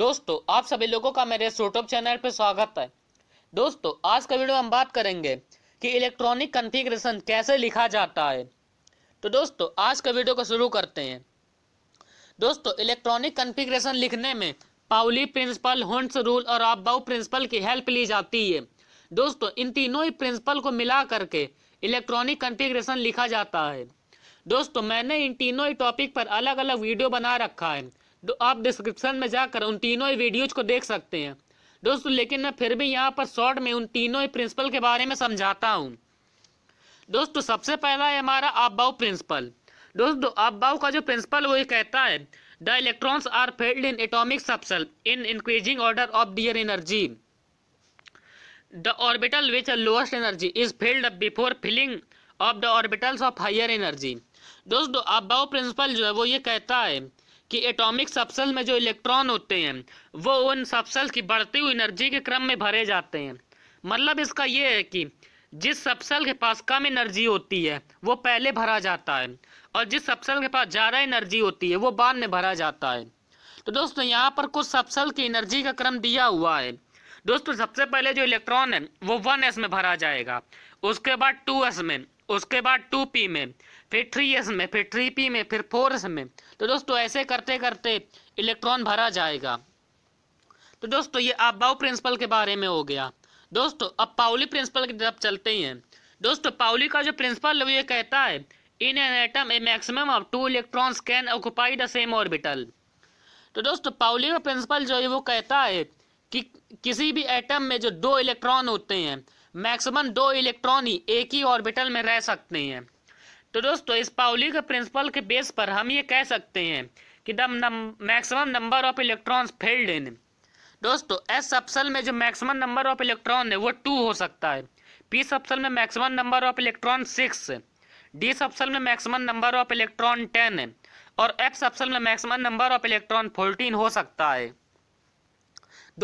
दोस्तों आप सभी लोगों का मेरे यूट्यूब चैनल पर स्वागत है दोस्तों आज का वीडियो हम बात करेंगे कि इलेक्ट्रॉनिक कॉन्फ़िगरेशन कैसे लिखा जाता है तो दोस्तों आज का वीडियो को शुरू करते हैं दोस्तों इलेक्ट्रॉनिक कॉन्फ़िगरेशन लिखने में पाउली प्रिंसिपल होन्स रूल और आबाऊ प्रिंसिपल की हेल्प ली जाती है दोस्तों इन तीनों ही प्रिंसिपल को मिला करके इलेक्ट्रॉनिक कन्फिग्रेशन लिखा जाता है दोस्तों मैंने इन तीनों ही टॉपिक पर अलग अलग वीडियो बना रखा है आप डिस्क्रिप्शन में जाकर उन तीनों ही वीडियोज को देख सकते हैं दोस्तों लेकिन मैं फिर भी यहाँ पर शॉर्ट में उन तीनों ही प्रिंसिपल के बारे में समझाता हूँ दोस्तों सबसे पहला है हमारा अबाउ प्रिंसिपल दोस्तों अबाउ का जो प्रिंसिपल वो ये कहता है the electrons are filled in atomic subshell in increasing order of their energy the orbital which lowest energy is filled before filling of the orbitals of higher energy दोस्तों aufbau principle जो है वो ये कहता है कि एटॉमिक सब्सल में जो इलेक्ट्रॉन होते हैं वो उन सब्सल की बढ़ती हुई एनर्जी के क्रम में भरे जाते हैं मतलब इसका ये है कि जिस सब्सल के पास कम एनर्जी होती है वो पहले भरा जाता है और जिस सब्सल के पास ज़्यादा एनर्जी होती है वो बाद में भरा जाता है तो दोस्तों यहाँ पर कुछ सब्सल की एनर्जी का क्रम दिया हुआ है दोस्तों सबसे पहले जो इलेक्ट्रॉन है वो वन एस में भरा जाएगा उसके बाद टू एस में उसके बाद टू पी में फिर थ्री एस में फिर थ्री पी में फिर फोर एस में तो दोस्तों ऐसे करते करते इलेक्ट्रॉन भरा जाएगा तो दोस्तों ये अबाउ प्रिंसिपल के बारे में हो गया दोस्तों अब पाउली प्रिंसिपल की तरफ चलते हैं दोस्तों पाउली का जो प्रिंसिपल है वो ये कहता है in an atom a maximum of two electrons can occupy the same orbital तो दोस्तों पाउली का प्रिंसिपल जो है वो कहता है कि किसी भी एटम में जो दो इलेक्ट्रॉन होते हैं मैक्सिमम दो इलेक्ट्रॉन ही एक ही ऑर्बिटल में रह सकते हैं तो दोस्तों इस पाउली के प्रिंसिपल के बेस पर हम ये कह सकते हैं कि the maximum number of electrons filled in दोस्तों एस सप्सल में जो मैक्सिमम नंबर ऑफ इलेक्ट्रॉन है वो टू हो सकता है पी सप्सल में maximum number of electron six d subshell में maximum number of electron ten और एफ सप्सल में maximum number of electron fourteen हो सकता है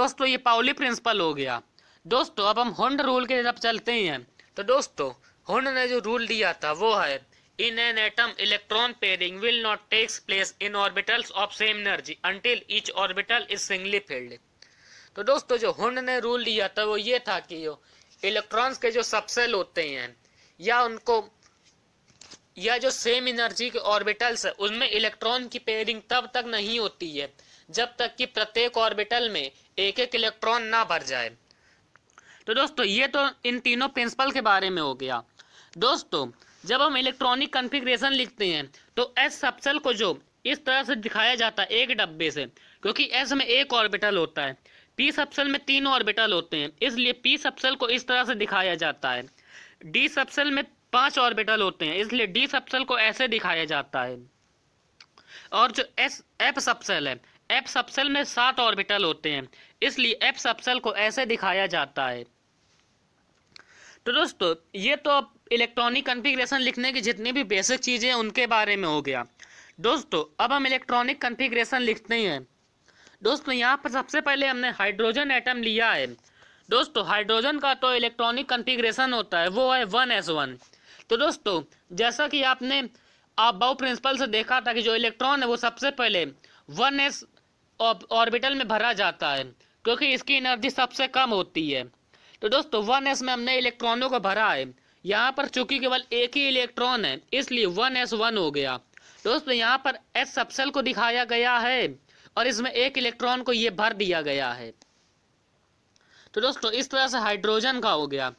दोस्तों ये पाउली प्रिंसिपल हो गया दोस्तों अब हम हुंड रूल के तरफ चलते ही हैं तो दोस्तों हुंड ने जो रूल दिया था वो है in an atom electron pairing will not takes place in orbitals of same energy until each orbital is singly filled तो दोस्तों जो हुंड ने रूल दिया था वो ये था कि जो इलेक्ट्रॉन्स के जो सबसेल होते हैं या उनको या जो सेम एनर्जी के ऑर्बिटल्स है उनमें इलेक्ट्रॉन की पेयरिंग तब तक नहीं होती है जब तक कि प्रत्येक ऑर्बिटल में एक एक इलेक्ट्रॉन ना भर जाए तो दोस्तों ये तो इन तीनों प्रिंसिपल के बारे में हो गया दोस्तों जब हम इलेक्ट्रॉनिक कन्फिग्रेशन लिखते हैं तो एस सबसेल को जो इस तरह से दिखाया जाता है एक डब्बे से क्योंकि एस में एक ऑर्बिटल होता है पी सबसेल में तीन ऑर्बिटल होते हैं इसलिए पी सबसेल को इस तरह से दिखाया जाता है डी सबसेल में पांच ऑर्बिटल होते हैं इसलिए डी सबसेल को ऐसे दिखाया जाता है और जो एस एफ सबसेल है एफ सबसेल में सात ऑर्बिटल होते हैं इसलिए एफ सबसेल को ऐसे दिखाया जाता है तो दोस्तों ये तो इलेक्ट्रॉनिक कन्फिग्रेशन लिखने की जितनी भी बेसिक चीज़ें उनके बारे में हो गया दोस्तों अब हम इलेक्ट्रॉनिक कन्फिग्रेशन लिखते हैं दोस्तों यहाँ पर सबसे पहले हमने हाइड्रोजन एटम लिया है दोस्तों हाइड्रोजन का तो इलेक्ट्रॉनिक कन्फिग्रेशन होता है वो है वन एस वन तो दोस्तों जैसा कि आपने आप बाउ प्रिंसिपल से देखा था कि जो इलेक्ट्रॉन है वो सबसे पहले वन एस ऑर्बिटल में भरा जाता है क्योंकि इसकी एनर्जी सबसे कम होती है तो दोस्तों वन एस में हमने इलेक्ट्रॉनों को भरा है यहाँ पर चूंकि केवल एक ही इलेक्ट्रॉन है इसलिए वन एस वन हो गया दोस्तों यहाँ पर एस सबसेल को दिखाया गया है और इसमें एक इलेक्ट्रॉन को ये भर दिया गया है तो दोस्तों इस तरह से हाइड्रोजन का हो गया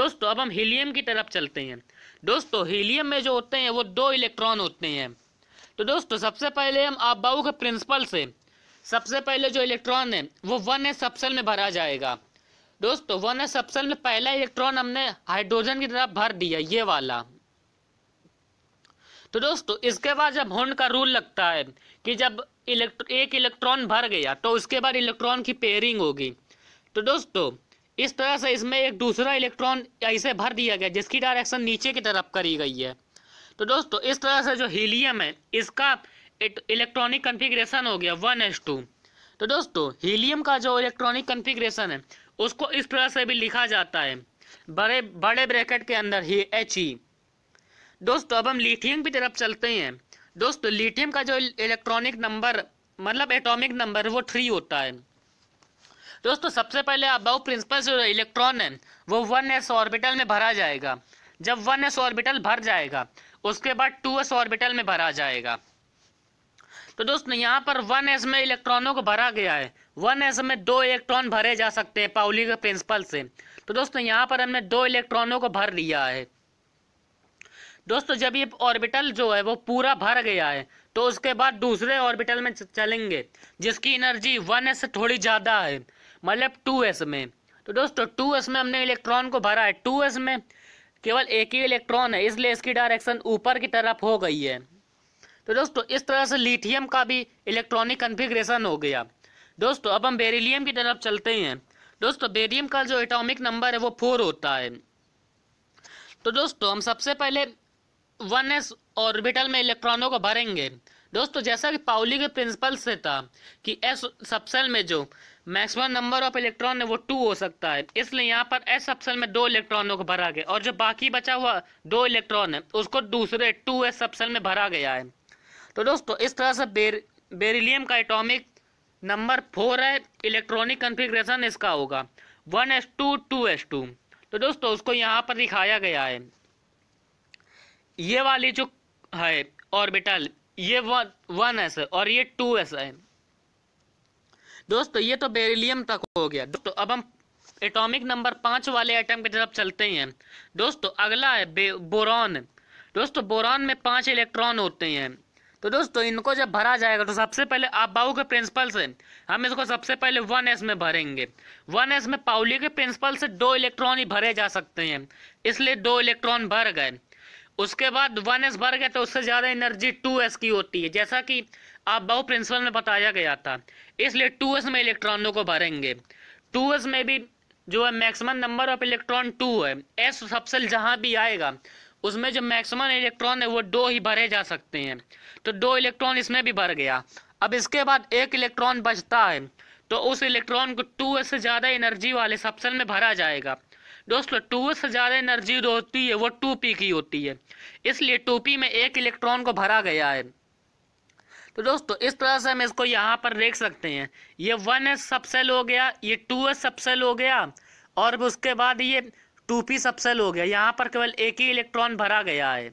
दोस्तों अब हम हीलियम की तरफ चलते हैं दोस्तों हीलियम में जो होते हैं वो दो इलेक्ट्रॉन होते हैं तो दोस्तों सबसे पहले हम आबाऊ के प्रिंसिपल से सबसे पहले जो इलेक्ट्रॉन है वो वन एस सबसेल में भरा जाएगा दोस्तों वन एस ऑप्शन में पहला इलेक्ट्रॉन हमने हाइड्रोजन की तरफ भर दिया ये वाला तो दोस्तों इसके बाद जब होंड का रूल लगता है कि जब इलेक्ट्र एक इलेक्ट्रॉन भर गया तो उसके बाद इलेक्ट्रॉन की पेयरिंग होगी तो दोस्तों इस तरह से इसमें एक दूसरा इलेक्ट्रॉन ऐसे भर दिया गया जिसकी डायरेक्शन नीचे की तरफ करी गई है तो दोस्तों इस तरह से जो हीलियम है इसका इलेक्ट्रॉनिक कन्फिग्रेशन हो गया वन तो दोस्तों हीलियम का जो इलेक्ट्रॉनिक कन्फिग्रेशन है उसको इस तरह से भी लिखा जाता है बड़े बड़े ब्रैकेट के अंदर ही एच ई e। दोस्तों अब हम लिथियम की तरफ चलते हैं दोस्तों लिथियम का जो इलेक्ट्रॉनिक नंबर मतलब एटॉमिक नंबर वो थ्री होता है दोस्तों सबसे पहले अबाउ प्रिंसिपल जो इलेक्ट्रॉन है वो वन एस ऑर्बिटल में भरा जाएगा जब वन एस ऑर्बिटल भर जाएगा उसके बाद टू एस ऑर्बिटल में भरा जाएगा तो दोस्तों यहाँ पर वन एस में इलेक्ट्रॉनों को भरा गया है वन एस में दो इलेक्ट्रॉन भरे जा सकते हैं पाउली के प्रिंसिपल से तो दोस्तों यहाँ पर हमने दो इलेक्ट्रॉनों को भर लिया है दोस्तों जब ये ऑर्बिटल जो है वो पूरा भर गया है तो उसके बाद दूसरे ऑर्बिटल में चलेंगे जिसकी एनर्जी वन एस से थोड़ी ज़्यादा है मतलब टू एस में तो दोस्तों टू एस में हमने इलेक्ट्रॉन को भरा है टू एस में केवल एक ही इलेक्ट्रॉन है इसलिए इसकी डायरेक्शन ऊपर की तरफ हो गई है तो दोस्तों इस तरह से लिथियम का भी इलेक्ट्रॉनिक कन्फिग्रेशन हो गया दोस्तों अब हम बेरिलियम की तरफ चलते हैं दोस्तों बेरियम का जो एटॉमिक नंबर है वो फोर होता है तो दोस्तों हम सबसे पहले वन एस ऑर्बिटल में इलेक्ट्रॉनों को भरेंगे दोस्तों जैसा कि पाउली के प्रिंसिपल से था कि एस सबसेल में जो मैक्सिमम नंबर ऑफ इलेक्ट्रॉन है वो टू हो सकता है इसलिए यहाँ पर एस सबसेल में दो इलेक्ट्रॉनों को भरा गया और जो बाकी बचा हुआ दो इलेक्ट्रॉन है उसको दूसरे टू एस सबसेल में भरा गया है तो दोस्तों इस तरह से बेर बेरिलियम का एटॉमिक नंबर फोर है इलेक्ट्रॉनिक कन्फिग्रेशन इसका होगा one s two two s two तो दोस्तों उसको यहाँ पर दिखाया गया है ये वाली जो है ऑर्बिटल ये वन एस है और ये टू एस है दोस्तों ये तो बेरिलियम तक हो गया दोस्तों अब हम एटॉमिक नंबर पाँच वाले आइटम की तरफ चलते हैं दोस्तों अगला है बोरॉन दोस्तों बोरॉन में पांच इलेक्ट्रॉन होते हैं तो दोस्तों इनको जब भरा जाएगा तो सबसे पहले बाहू के प्रिंसिपल से हम इसको सबसे पहले वन एस में भरेंगे वन एस में पाउली के प्रिंसिपल से दो इलेक्ट्रॉन ही भरे जा सकते हैं इसलिए दो इलेक्ट्रॉन भर गए उसके बाद वन एस भर गए तो उससे ज़्यादा एनर्जी टू एस की होती है जैसा कि बाहू प्रिंसिपल में बताया गया था इसलिए टू एस में इलेक्ट्रॉनों को भरेंगे टू एस में भी जो है maximum number of electron two है एस सबसे जहाँ भी आएगा उसमें जो मैक्सिमम इलेक्ट्रॉन है वो दो ही भरे जा सकते हैं तो दो इलेक्ट्रॉन इसमें भी भर गया अब इसके बाद एक इलेक्ट्रॉन बचता है तो उस इलेक्ट्रॉन को टू से ज़्यादा एनर्जी वाले सबसल में भरा जाएगा दोस्तों टू से ज़्यादा एनर्जी जो होती है वो टू पी की होती है इसलिए टू पी में एक इलेक्ट्रॉन को भरा गया है तो दोस्तों इस तरह से हम इसको यहाँ पर देख सकते हैं ये वन एस सबसेल हो गया ये टू एस सबसेल हो गया और उसके बाद ये टू पी सबसेल हो गया यहाँ पर केवल एक ही इलेक्ट्रॉन भरा गया है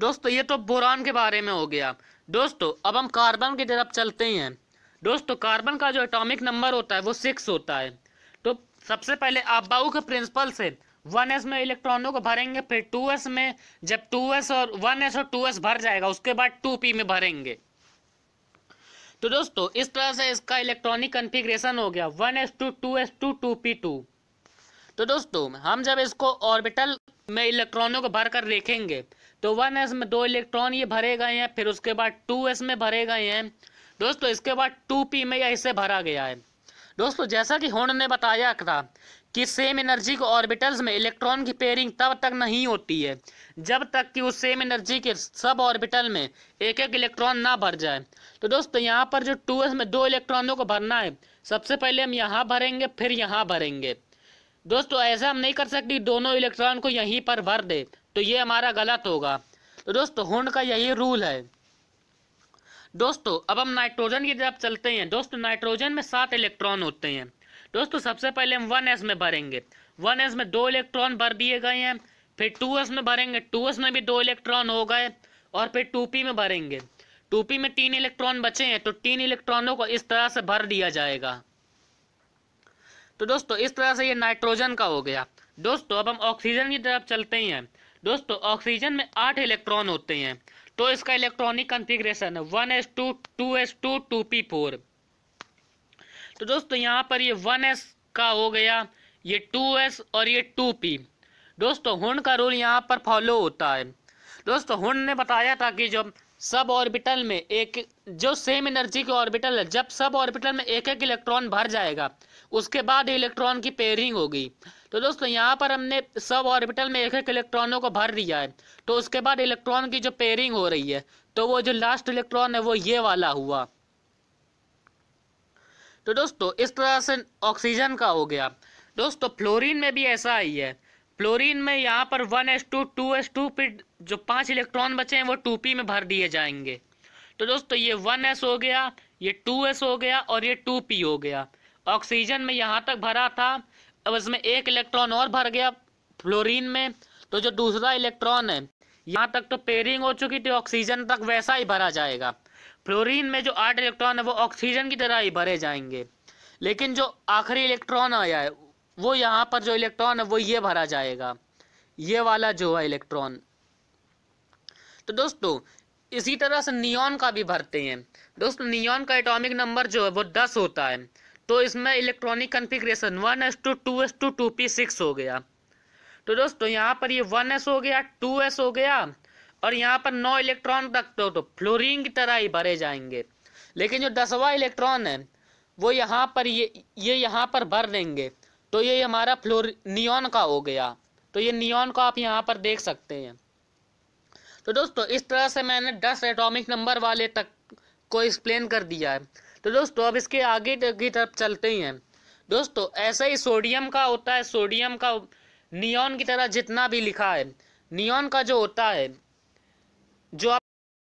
दोस्तों ये तो बोरान के बारे में हो गया दोस्तों अब हम कार्बन की तरफ चलते हैं दोस्तों कार्बन का जो एटॉमिक नंबर होता है वो सिक्स होता है तो सबसे पहले आप बाहू के प्रिंसिपल से वन एस में इलेक्ट्रॉनों को भरेंगे फिर टू एस में जब टू एस और वन एस और टू एस भर जाएगा उसके बाद टू पी में भरेंगे तो दोस्तों इस तरह से इसका इलेक्ट्रॉनिक कन्फिग्रेशन हो गया one s two two s two two p two तो दोस्तों हम जब इसको ऑर्बिटल में इलेक्ट्रॉनों को भर कर देखेंगे तो वन एस में दो इलेक्ट्रॉन ये भरे गए हैं फिर उसके बाद टू एस में भरे गए हैं दोस्तों इसके बाद टू पी में यह इसे भरा गया है दोस्तों जैसा कि होन ने बताया था कि सेम एनर्जी को ऑर्बिटल्स में इलेक्ट्रॉन की पेयरिंग तब तक नहीं होती है जब तक कि उस सेम एनर्जी के सब ऑर्बिटल में एक एक इलेक्ट्रॉन ना भर जाए तो दोस्तों यहाँ पर जो टू में दो इलेक्ट्रॉनों को भरना है सबसे पहले हम यहाँ भरेंगे फिर यहाँ भरेंगे दोस्तों ऐसा हम नहीं कर सकते दोनों इलेक्ट्रॉन को यहीं पर भर दे तो ये हमारा गलत होगा तो दोस्तों हुंड का यही रूल है दोस्तों अब हम नाइट्रोजन की तरफ चलते हैं दोस्तों नाइट्रोजन में सात इलेक्ट्रॉन होते हैं दोस्तों सबसे पहले हम वन एस में भरेंगे वन एस में दो इलेक्ट्रॉन भर दिए गए हैं फिर टू एस में भरेंगे टू एस में भी दो इलेक्ट्रॉन हो गए और फिर टू पी में भरेंगे टू पी में तीन इलेक्ट्रॉन बचे हैं तो तीन इलेक्ट्रॉनों को इस तरह से भर दिया जाएगा तो दोस्तों इस तरह से ये नाइट्रोजन का हो गया दोस्तों अब हम ऑक्सीजन की तरफ चलते ही हैं दोस्तों ऑक्सीजन में आठ इलेक्ट्रॉन होते हैं तो इसका इलेक्ट्रॉनिक कंफिग्रेशन है one s two two s two two p four तो दोस्तों यहाँ पर ये वन एस का हो गया ये टू एस और ये टू पी दोस्तों हुन का रूल यहाँ पर फॉलो होता है दोस्तों हुन ने बताया था कि जब सब ऑर्बिटल में एक जो सेम एनर्जी के ऑर्बिटल है जब सब ऑर्बिटल में एक एक इलेक्ट्रॉन भर जाएगा उसके बाद इलेक्ट्रॉन की पेयरिंग हो गई तो दोस्तों यहाँ पर हमने सब ऑर्बिटल में एक एक इलेक्ट्रॉनों को भर दिया है तो उसके बाद इलेक्ट्रॉन की जो पेयरिंग हो रही है तो वो जो लास्ट इलेक्ट्रॉन है वो ये वाला हुआ तो दोस्तों इस तरह से ऑक्सीजन का हो गया दोस्तों फ्लोरीन में भी ऐसा ही है फ्लोरीन में यहाँ पर one s two two s two फिर जो पांच इलेक्ट्रॉन बचे हैं वो टू पी में भर दिए जाएंगे तो दोस्तों ये वन एस हो गया ये टू एस हो गया और ये टू पी हो गया ऑक्सीजन में यहाँ तक भरा था अब इसमें एक इलेक्ट्रॉन और भर गया फ्लोरीन में तो जो दूसरा इलेक्ट्रॉन है यहाँ तक तो पेयरिंग हो चुकी थी ऑक्सीजन तक वैसा ही भरा जाएगा फ्लोरीन में जो आठ इलेक्ट्रॉन है वो ऑक्सीजन की तरह ही भरे जाएंगे लेकिन जो आखिरी इलेक्ट्रॉन आया है वो यहाँ पर जो इलेक्ट्रॉन है वो ये भरा जाएगा ये वाला जो है इलेक्ट्रॉन तो दोस्तों इसी तरह से नियॉन का भी भरते हैं दोस्तों नियॉन का एटॉमिक नंबर जो है वो दस होता है तो इसमें electronic configuration one s two two s two two p six हो गया तो दोस्तों यहाँ पर ये वन एस हो गया टू एस हो गया और यहाँ पर नौ इलेक्ट्रॉन रखते हो तो फ्लोरिन की तरह ही भरे जाएंगे लेकिन जो दसवा इलेक्ट्रॉन है वो यहाँ पर ये ये यहाँ पर भर देंगे तो ये हमारा फ्लोर नियोन का हो गया तो ये नियोन को आप यहाँ पर देख सकते हैं तो दोस्तों इस तरह से मैंने दस एटॉमिक नंबर वाले तक को एक्सप्लेन कर दिया है तो दोस्तों अब इसके आगे की तरफ चलते ही हैं दोस्तों ऐसा ही सोडियम का होता है सोडियम का नियॉन की तरह जितना भी लिखा है नियॉन का जो होता है जो आप